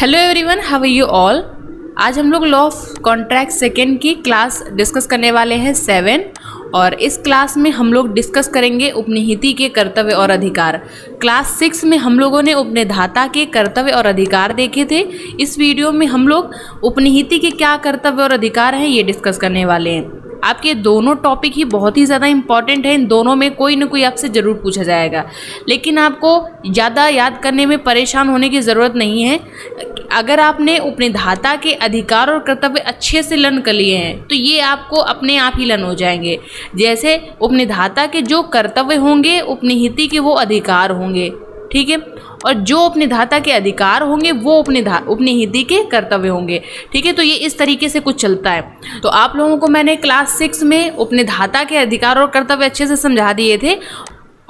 hello everyone how are you all आज हम लोग लॉ ऑफ कॉन्ट्रैक्ट सेकेंड की क्लास डिस्कस करने वाले हैं सेवन और इस क्लास में हम लोग डिस्कस करेंगे उपनिहिति के कर्तव्य और अधिकार क्लास सिक्स में हम लोगों ने उपनिधाता के कर्तव्य और अधिकार देखे थे इस वीडियो में हम लोग उपनिहिति के क्या कर्तव्य और अधिकार हैं ये डिस्कस करने वाले हैं आपके दोनों टॉपिक ही बहुत ही ज़्यादा इंपॉर्टेंट हैं इन दोनों में कोई ना कोई आपसे ज़रूर पूछा जाएगा लेकिन आपको ज़्यादा याद करने में परेशान होने की ज़रूरत नहीं है अगर आपने अपने धाता के अधिकार और कर्तव्य अच्छे से लर्न कर लिए हैं तो ये आपको अपने आप ही लर्न हो जाएंगे जैसे अपने धाता के जो कर्तव्य होंगे हिति के वो अधिकार होंगे ठीक है और जो अपने धाता के अधिकार होंगे वो अपने अपनी उपनिहिति के कर्तव्य होंगे ठीक है तो ये इस तरीके से कुछ चलता है तो आप लोगों को मैंने क्लास सिक्स में अपने धाता के अधिकार और कर्तव्य अच्छे से समझा दिए थे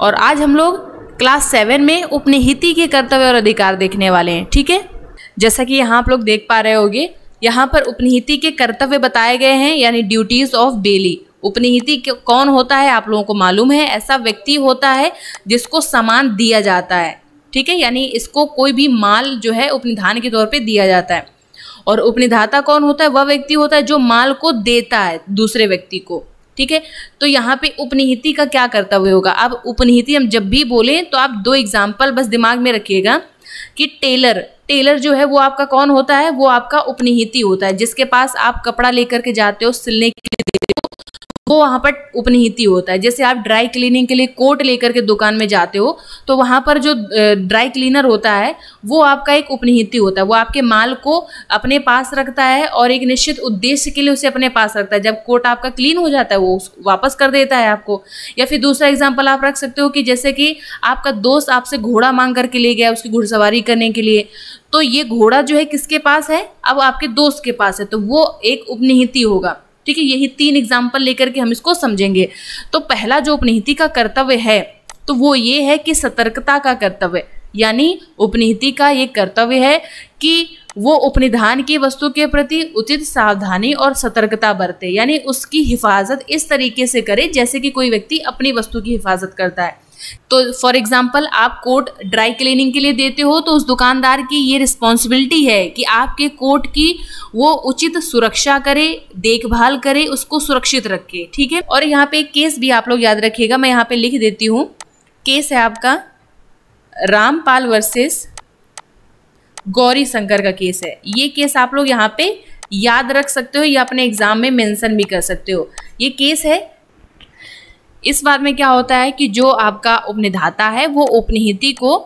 और आज हम लोग क्लास सेवन में उपनिहिति के कर्तव्य और अधिकार देखने वाले हैं ठीक है जैसा कि यहाँ आप लोग देख पा रहे होगे यहाँ पर उपनिहिति के कर्तव्य बताए गए हैं यानी ड्यूटीज़ ऑफ बेली उपनिहिति कौन होता है आप लोगों को मालूम है ऐसा व्यक्ति होता है जिसको सामान दिया जाता है ठीक है यानी इसको कोई भी माल जो है उपनिधान के तौर पे दिया जाता है और उपनिधाता कौन होता है वह व्यक्ति होता है जो माल को देता है दूसरे व्यक्ति को ठीक है तो यहाँ पे उपनिहिति का क्या कर्तव्य होगा अब उपनिहिति हम जब भी बोलें तो आप दो एग्जाम्पल बस दिमाग में रखिएगा कि टेलर टेलर जो है वो आपका कौन होता है वो आपका उपनिहिति होता है जिसके पास आप कपड़ा लेकर के जाते हो सिलने के लिए देते हो वो वहाँ पर उपनिहित होता है जैसे आप ड्राई क्लीनिंग के लिए कोट लेकर के दुकान में जाते हो तो वहाँ पर जो ड्राई क्लीनर होता है वो आपका एक उपनिहित होता है वो आपके माल को अपने पास रखता है और एक निश्चित उद्देश्य के लिए उसे अपने पास रखता है जब कोट आपका क्लीन हो जाता है वो वापस कर देता है आपको या फिर दूसरा एग्जाम्पल आप रख सकते हो कि जैसे कि आपका दोस्त आपसे घोड़ा मांग करके ले गया उसकी घुड़सवारी करने के लिए तो ये घोड़ा जो है किसके पास है अब आपके दोस्त के पास है तो वो एक उपनिहित होगा ठीक है यही तीन एग्जाम्पल लेकर के हम इसको समझेंगे तो पहला जो उपनीति का कर्तव्य है तो वो ये है कि सतर्कता का कर्तव्य यानी उपनीति का ये कर्तव्य है कि वो उपनिधान की वस्तु के प्रति उचित सावधानी और सतर्कता बरते यानी उसकी हिफाजत इस तरीके से करे जैसे कि कोई व्यक्ति अपनी वस्तु की हिफाजत करता है तो फॉर एग्जाम्पल आप कोट ड्राई क्लीनिंग के लिए देते हो तो उस दुकानदार की ये रिस्पॉन्सिबिलिटी है कि आपके कोट की वो उचित सुरक्षा करे देखभाल करे उसको सुरक्षित रखे ठीक है और यहाँ पे एक केस भी आप लोग याद रखिएगा मैं यहाँ पे लिख देती हूँ केस है आपका रामपाल वर्सेस गौरी शंकर का केस है ये केस आप लोग यहाँ पे याद रख सकते हो या अपने एग्ज़ाम में मेंशन भी कर सकते हो ये केस है इस बात में क्या होता है कि जो आपका उपनिधाता है वो उपनिहिति को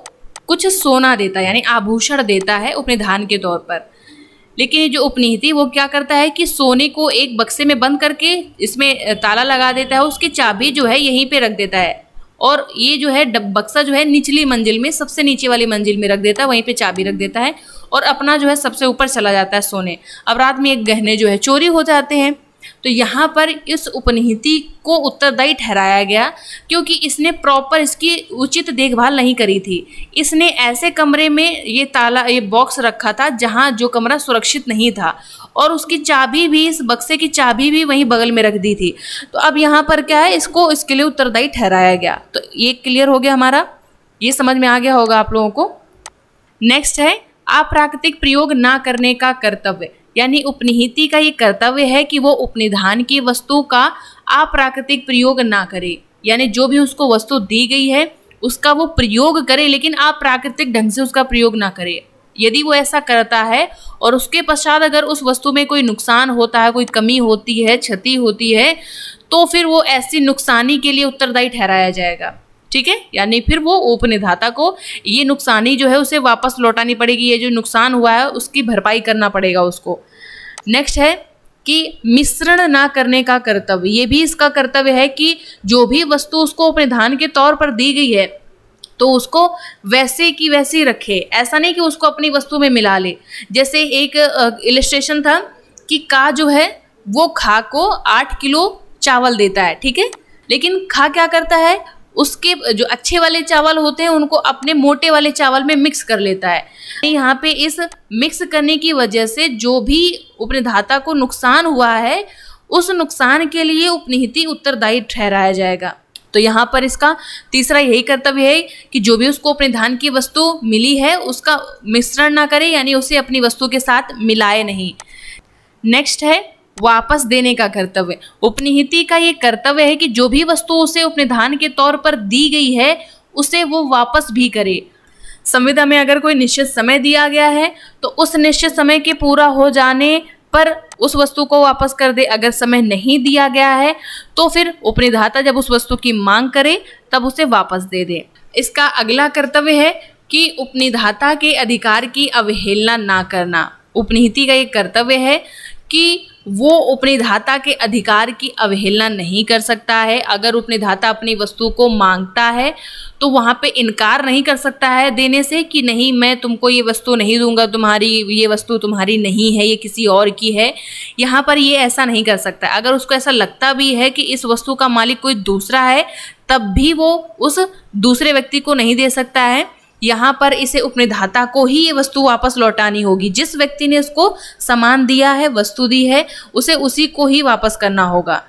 कुछ सोना देता है यानी आभूषण देता है उपनिधान के तौर पर लेकिन ये जो उपनिहिति वो क्या करता है कि सोने को एक बक्से में बंद करके इसमें ताला लगा देता है उसकी चाबी जो है यहीं पे रख देता है और ये जो है बक्सा जो है निचली मंजिल में सबसे नीचे वाली मंजिल में रख देता है वहीं पे चाबी रख देता है और अपना जो है सबसे ऊपर चला जाता है सोने अब रात में एक गहने जो है चोरी हो जाते हैं तो यहाँ पर इस उपनिहिति को उत्तरदायी ठहराया गया क्योंकि इसने प्रॉपर इसकी उचित देखभाल नहीं करी थी इसने ऐसे कमरे में ये ताला ये बॉक्स रखा था जहाँ जो कमरा सुरक्षित नहीं था और उसकी चाबी भी इस बक्से की चाबी भी वहीं बगल में रख दी थी तो अब यहाँ पर क्या है इसको इसके लिए उत्तरदायी ठहराया गया तो ये क्लियर हो गया हमारा ये समझ में आ गया होगा आप लोगों को नेक्स्ट है अप्राकृतिक प्रयोग ना करने का कर्तव्य यानी उपनिहिति का ये कर्तव्य है कि वो उपनिधान की वस्तु का अप्राकृतिक प्रयोग ना करे यानी जो भी उसको वस्तु दी गई है उसका वो प्रयोग करे लेकिन अप्राकृतिक ढंग से उसका प्रयोग ना करे यदि वो ऐसा करता है और उसके पश्चात अगर उस वस्तु में कोई नुकसान होता है कोई कमी होती है क्षति होती है तो फिर वो ऐसी नुकसानी के लिए उत्तरदायी ठहराया जाएगा ठीक है यानी फिर वो उपनिधाता को ये नुकसानी जो है उसे वापस लौटानी पड़ेगी ये जो नुकसान हुआ है उसकी भरपाई करना पड़ेगा उसको नेक्स्ट है कि मिश्रण ना करने का कर्तव्य ये भी इसका कर्तव्य है कि जो भी वस्तु उसको धान के तौर पर दी गई है तो उसको वैसे की वैसी रखे ऐसा नहीं कि उसको अपनी वस्तु में मिला ले जैसे एक इलिस्ट्रेशन था कि का जो है वो खा को आठ किलो चावल देता है ठीक है लेकिन खा क्या करता है उसके जो अच्छे वाले चावल होते हैं उनको अपने मोटे वाले चावल में मिक्स कर लेता है यहाँ पे इस मिक्स करने की वजह से जो भी उपनिधाता को नुकसान हुआ है उस नुकसान के लिए उपनिहिति उत्तरदायी ठहराया जाएगा तो यहाँ पर इसका तीसरा यही कर्तव्य है कि जो भी उसको अपने धान की वस्तु मिली है उसका मिश्रण ना करे यानी उसे अपनी वस्तु के साथ मिलाए नहीं नेक्स्ट है वापस देने का कर्तव्य उपनिहिति का ये कर्तव्य है कि जो भी वस्तु उसे उपनिधान के तौर पर दी गई है उसे वो वापस भी करे संविदा में अगर कोई निश्चित समय दिया गया है तो उस निश्चित समय के पूरा हो जाने पर उस वस्तु को वापस कर दे अगर समय नहीं दिया गया है तो फिर उपनिधाता जब उस वस्तु की मांग करे तब उसे वापस दे दे इसका अगला कर्तव्य है कि उपनिधाता के अधिकार की अवहेलना ना करना उपनिहिति का एक कर्तव्य है कि वो उपनिधाता के अधिकार की अवहेलना नहीं कर सकता है अगर उपनिधाता अपनी वस्तु को मांगता है तो वहाँ पे इनकार नहीं कर सकता है देने से कि नहीं मैं तुमको ये वस्तु नहीं दूंगा तुम्हारी ये वस्तु तुम्हारी नहीं है ये किसी और की है यहाँ पर ये ऐसा नहीं कर सकता अगर उसको ऐसा लगता भी है कि इस वस्तु का मालिक कोई दूसरा है तब भी वो उस दूसरे व्यक्ति को नहीं दे सकता है यहाँ पर इसे उपनिधाता को ही ये वस्तु वापस लौटानी होगी जिस व्यक्ति ने उसको सामान दिया है वस्तु दी है उसे उसी को ही वापस करना होगा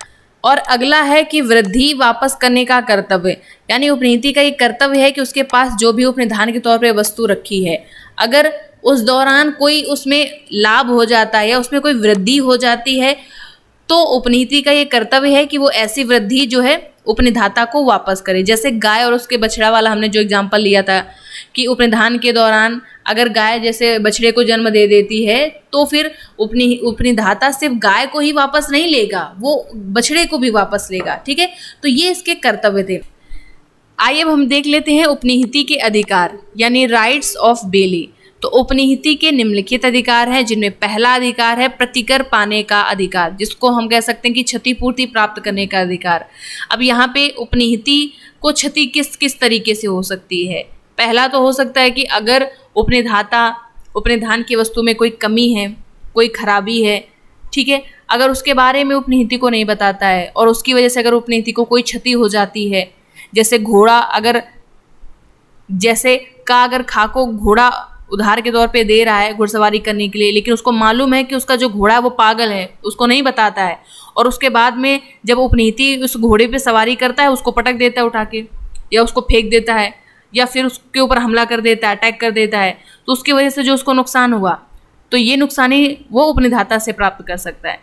और अगला है कि वृद्धि वापस करने का कर्तव्य यानी उपनीति का ये कर्तव्य है कि उसके पास जो भी उपनिधान के तौर पर वस्तु रखी है अगर उस दौरान कोई उसमें लाभ हो जाता है या उसमें कोई वृद्धि हो जाती है तो उपनीति का ये कर्तव्य है कि वो ऐसी वृद्धि जो है उपनिधाता को वापस करे जैसे गाय और उसके बछड़ा वाला हमने जो एग्जाम्पल लिया था कि उपनिधान के दौरान अगर गाय जैसे बछड़े को जन्म दे देती है तो फिर उपनि उपनिधाता सिर्फ गाय को ही वापस नहीं लेगा वो बछड़े को भी वापस लेगा ठीक है तो ये इसके कर्तव्य थे आइए अब हम देख लेते हैं उपनिहिति के अधिकार यानी राइट्स ऑफ बेली तो उपनिहिति के निम्नलिखित अधिकार हैं जिनमें पहला अधिकार है प्रतिकर पाने का अधिकार जिसको हम कह सकते हैं कि क्षतिपूर्ति प्राप्त करने का अधिकार अब यहाँ पे उपनिहिति को क्षति किस किस तरीके से हो सकती है पहला तो हो सकता है कि अगर उपनिधाता उपनिधान की वस्तु में कोई कमी है कोई खराबी है ठीक है अगर उसके बारे में उपनिहिति को नहीं बताता है और उसकी वजह से अगर उपनिहिति को कोई क्षति हो जाती है जैसे घोड़ा अगर जैसे का अगर खाको घोड़ा उधार के तौर पे दे रहा है घुड़सवारी करने के लिए लेकिन उसको मालूम है कि उसका जो घोड़ा है वो पागल है उसको नहीं बताता है और उसके बाद में जब उपनीति उस घोड़े पे सवारी करता है उसको पटक देता है उठा के या उसको फेंक देता है या फिर उसके ऊपर हमला कर देता है अटैक कर देता है तो उसकी वजह से जो उसको नुकसान हुआ तो ये नुकसान ही वो उपनिधाता से प्राप्त कर सकता है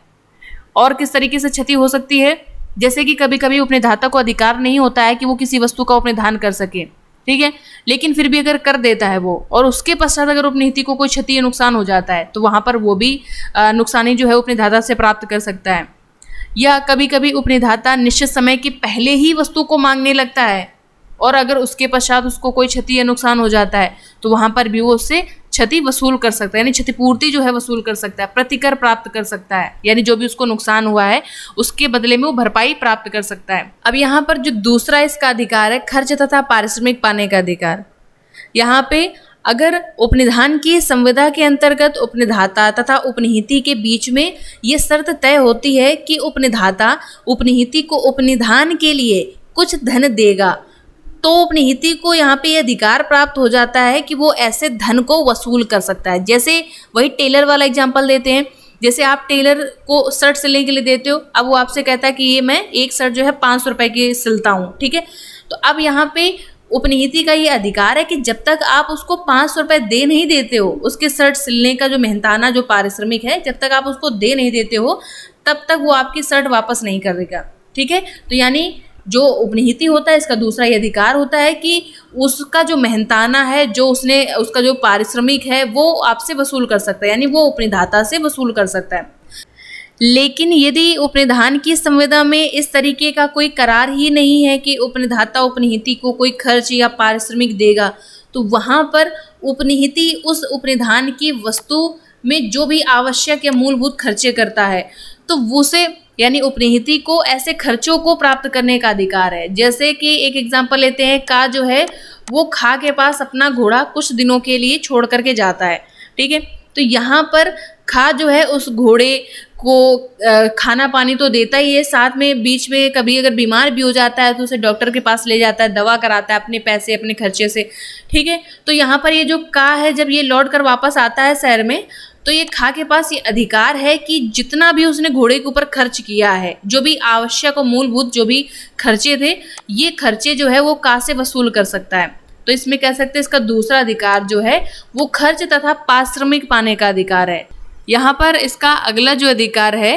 और किस तरीके से क्षति हो सकती है जैसे कि कभी कभी उपनिधाता को अधिकार नहीं होता है कि वो किसी वस्तु का उपनिधान कर सके ठीक है लेकिन फिर भी अगर कर देता है वो और उसके पश्चात अगर उपनीति को कोई क्षति या नुकसान हो जाता है तो वहाँ पर वो भी नुकसानी जो है उपनिधाता से प्राप्त कर सकता है या कभी कभी उपनिधाता निश्चित समय के पहले ही वस्तु को मांगने लगता है और अगर उसके पश्चात उसको कोई क्षति या नुकसान हो जाता है तो वहाँ पर भी वो उससे क्षति वसूल कर सकता है यानी क्षतिपूर्ति जो है वसूल कर सकता है प्रतिकर प्राप्त कर सकता है यानी जो भी उसको नुकसान हुआ है उसके बदले में वो भरपाई प्राप्त कर सकता है अब यहाँ पर जो दूसरा इसका अधिकार है खर्च तथा पारिश्रमिक पाने का अधिकार यहाँ पे अगर उपनिधान की संविदा के अंतर्गत उपनिधाता तथा उपनिहिति के बीच में ये शर्त तय होती है कि उपनिधाता उपनिहिति को उपनिधान के लिए कुछ धन देगा तो उपनिहिति को यहाँ पे यह अधिकार प्राप्त हो जाता है कि वो ऐसे धन को वसूल कर सकता है जैसे वही टेलर वाला एग्जाम्पल देते हैं जैसे आप टेलर को शर्ट सिलने के लिए देते हो अब वो आपसे कहता है कि ये मैं एक शर्ट जो है पाँच सौ रुपये की सिलता हूँ ठीक है तो अब यहाँ पे उपनिहिति का ये अधिकार है कि जब तक आप उसको पाँच सौ रुपये दे नहीं देते हो उसके शर्ट सिलने का जो मेहनताना जो पारिश्रमिक है जब तक आप उसको दे नहीं देते हो तब तक वो आपकी शर्ट वापस नहीं करेगा ठीक है तो यानी जो उपनिहिति होता है इसका दूसरा ये अधिकार होता है कि उसका जो मेहनताना है जो उसने उसका जो पारिश्रमिक है वो आपसे वसूल कर सकता है यानी वो उपनिधाता से वसूल कर सकता है लेकिन यदि उपनिधान की संविदा में इस तरीके का कोई करार ही नहीं है कि उपनिधाता उपनिहिति को कोई खर्च या पारिश्रमिक देगा तो वहाँ पर उपनिहिति उस उपनिधान की वस्तु में जो भी आवश्यक या मूलभूत खर्चे करता है तो उसे यानी उपनिहिति को ऐसे खर्चों को प्राप्त करने का अधिकार है जैसे कि एक एग्जाम्पल लेते हैं का जो है वो खा के पास अपना घोड़ा कुछ दिनों के लिए छोड़ करके जाता है ठीक है तो यहाँ पर खा जो है उस घोड़े को खाना पानी तो देता ही है साथ में बीच में कभी अगर बीमार भी हो जाता है तो उसे डॉक्टर के पास ले जाता है दवा कराता है अपने पैसे अपने खर्चे से ठीक है तो यहाँ पर ये जो का है जब ये लौट कर वापस आता है शहर में तो ये खा के पास ये अधिकार है कि जितना भी उसने घोड़े के ऊपर खर्च किया है जो भी आवश्यक और मूलभूत जो भी खर्चे थे ये खर्चे जो है वो का से वसूल कर सकता है तो इसमें कह सकते हैं इसका दूसरा अधिकार जो है वो खर्च तथा पारिश्रमिक पाने का अधिकार है यहाँ पर इसका अगला जो अधिकार है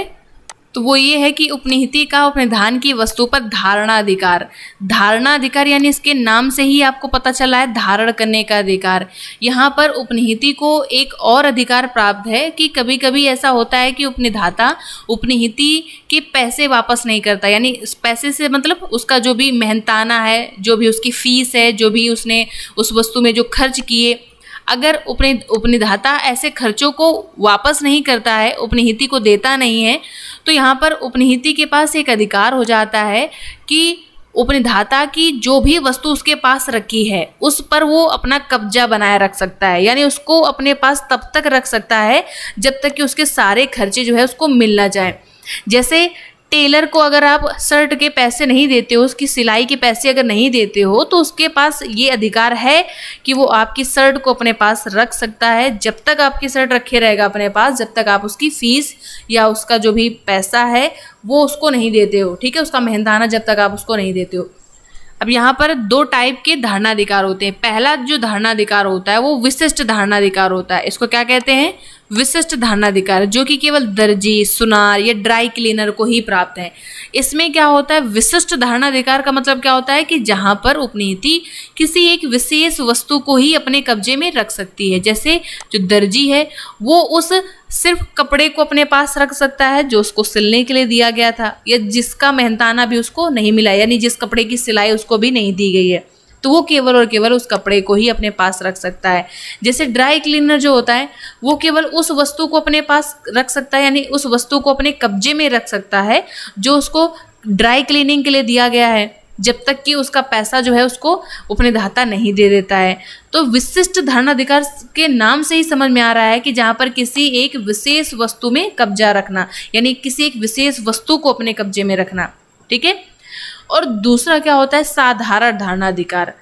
तो वो ये है कि उपनिहिति का उपनिधान की वस्तु पर धारणा अधिकार धारणा अधिकार यानी इसके नाम से ही आपको पता चला है धारण करने का अधिकार यहाँ पर उपनिहिति को एक और अधिकार प्राप्त है कि कभी कभी ऐसा होता है कि उपनिधाता उपनिहिति के पैसे वापस नहीं करता यानी पैसे से मतलब उसका जो भी मेहनताना है जो भी उसकी फीस है जो भी उसने उस वस्तु में जो खर्च किए अगर उपनि उपनिधाता ऐसे खर्चों को वापस नहीं करता है उपनिहिति को देता नहीं है तो यहाँ पर उपनिहिति के पास एक अधिकार हो जाता है कि उपनिधाता की जो भी वस्तु उसके पास रखी है उस पर वो अपना कब्जा बनाए रख सकता है यानी उसको अपने पास तब तक रख सकता है जब तक कि उसके सारे खर्चे जो है उसको मिलना जाए जैसे टेलर को अगर आप शर्ट के पैसे नहीं देते हो उसकी सिलाई के पैसे अगर नहीं देते हो तो उसके पास ये अधिकार है कि वो आपकी शर्ट को अपने पास रख सकता है जब तक आपकी शर्ट रखे रहेगा अपने पास जब तक आप उसकी फ़ीस या उसका जो भी पैसा है वो उसको नहीं देते हो ठीक है उसका मेहनताना जब तक आप उसको नहीं देते हो अब यहाँ पर दो टाइप के धारणाधिकार होते हैं पहला जो धारणाधिकार होता है वो विशिष्ट धारणाधिकार होता है इसको क्या कहते हैं विशिष्ट धारणाधिकार जो कि केवल दर्जी सुनार या ड्राई क्लीनर को ही प्राप्त है इसमें क्या होता है विशिष्ट धारणाधिकार का मतलब क्या होता है कि जहाँ पर उपनीति किसी एक विशेष वस्तु को ही अपने कब्जे में रख सकती है जैसे जो दर्जी है वो उस सिर्फ कपड़े को अपने पास रख सकता है जो उसको सिलने के लिए दिया गया था या जिसका मेहनताना भी उसको नहीं मिला यानी जिस कपड़े की सिलाई उसको भी नहीं दी गई है तो वो केवल और केवल उस कपड़े को ही अपने पास रख सकता है जैसे ड्राई क्लीनर जो होता है वो केवल उस वस्तु को अपने पास रख सकता है यानी उस वस्तु को अपने कब्जे में रख सकता है जो उसको ड्राई क्लीनिंग के लिए दिया गया है जब तक कि उसका पैसा जो है उसको उपनिधाता नहीं दे देता है तो विशिष्ट धन अधिकार के नाम से ही समझ में आ रहा है कि जहाँ पर किसी एक विशेष वस्तु में कब्जा रखना यानी किसी एक विशेष वस्तु को अपने कब्जे में रखना ठीक है और दूसरा क्या होता है साधारण धारणा अधिकार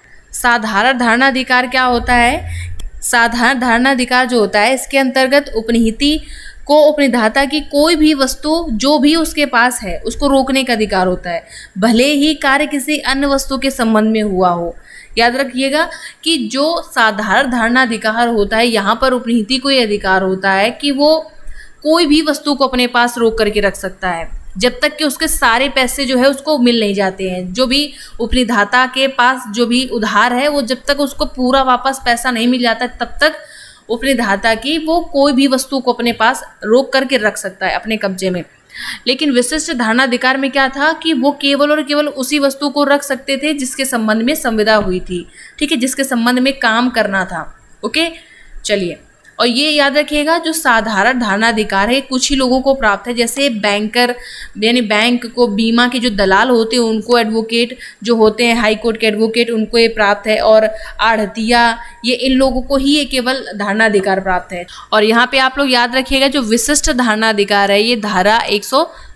साधारण धारणा अधिकार क्या होता है साधारण धारणा अधिकार जो होता है इसके अंतर्गत उपनिहिति को उपनिधाता की कोई भी वस्तु जो भी उसके पास है उसको रोकने का अधिकार होता है भले ही कार्य किसी अन्य वस्तु के संबंध में हुआ हो याद रखिएगा कि जो साधारण धारणा अधिकार होता है यहाँ पर उपनीति को ये अधिकार होता है कि वो कोई भी वस्तु को अपने पास रोक करके रख सकता है जब तक कि उसके सारे पैसे जो है उसको मिल नहीं जाते हैं जो भी उपनिधाता के पास जो भी उधार है वो जब तक उसको पूरा वापस पैसा नहीं मिल जाता तब तक उपने धाता की वो कोई भी वस्तु को अपने पास रोक करके रख सकता है अपने कब्जे में लेकिन विशिष्ट धारणाधिकार में क्या था कि वो केवल और केवल उसी वस्तु को रख सकते थे जिसके संबंध में संविदा हुई थी ठीक है जिसके संबंध में काम करना था ओके चलिए और ये याद रखिएगा जो साधारण धारणाधिकार है कुछ ही लोगों को प्राप्त है जैसे बैंकर यानी बैंक को बीमा के जो दलाल होते हैं उनको एडवोकेट जो होते हैं हाई कोर्ट के एडवोकेट उनको ये प्राप्त है और आढ़तिया ये इन लोगों को ही ये केवल धारणाधिकार प्राप्त है और यहाँ पे आप लोग याद रखिएगा जो विशिष्ट धारणाधिकार है ये धारा एक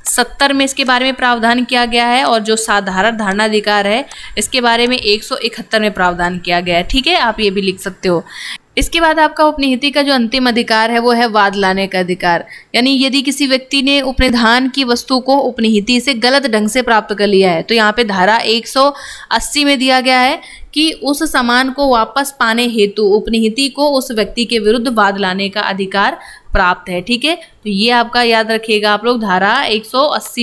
सत्तर में इसके बारे में प्रावधान किया गया है और जो साधारण धारणाधिकार है इसके बारे में एक सौ इकहत्तर में प्रावधान किया गया है ठीक है आप ये भी लिख सकते हो इसके बाद आपका उपनिहिति का जो अंतिम अधिकार है वो है वाद लाने का अधिकार यानी यदि किसी व्यक्ति ने उपनिधान की वस्तु को उपनिहिति से गलत ढंग से प्राप्त कर लिया है तो यहाँ पे धारा 180 में दिया गया है कि उस सामान को वापस पाने हेतु उपनिहिति को उस व्यक्ति के विरुद्ध वाद लाने का अधिकार प्राप्त है ठीक है तो ये आपका याद रखिएगा आप लोग धारा एक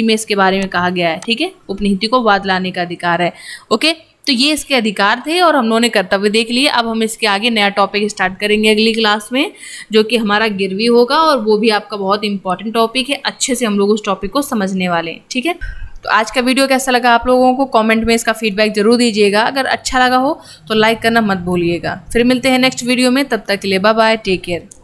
में इसके बारे में कहा गया है ठीक है उपनिहिति को वाद लाने का अधिकार है ओके तो ये इसके अधिकार थे और हम लोगों ने कर्तव्य देख लिए अब हम इसके आगे नया टॉपिक स्टार्ट करेंगे अगली क्लास में जो कि हमारा गिरवी होगा और वो भी आपका बहुत इंपॉर्टेंट टॉपिक है अच्छे से हम लोग उस टॉपिक को समझने वाले हैं ठीक है तो आज का वीडियो कैसा लगा आप लोगों को कमेंट में इसका फीडबैक जरूर दीजिएगा अगर अच्छा लगा हो तो लाइक करना मत भूलिएगा फिर मिलते हैं नेक्स्ट वीडियो में तब तक के लिए बाय बाय टेक केयर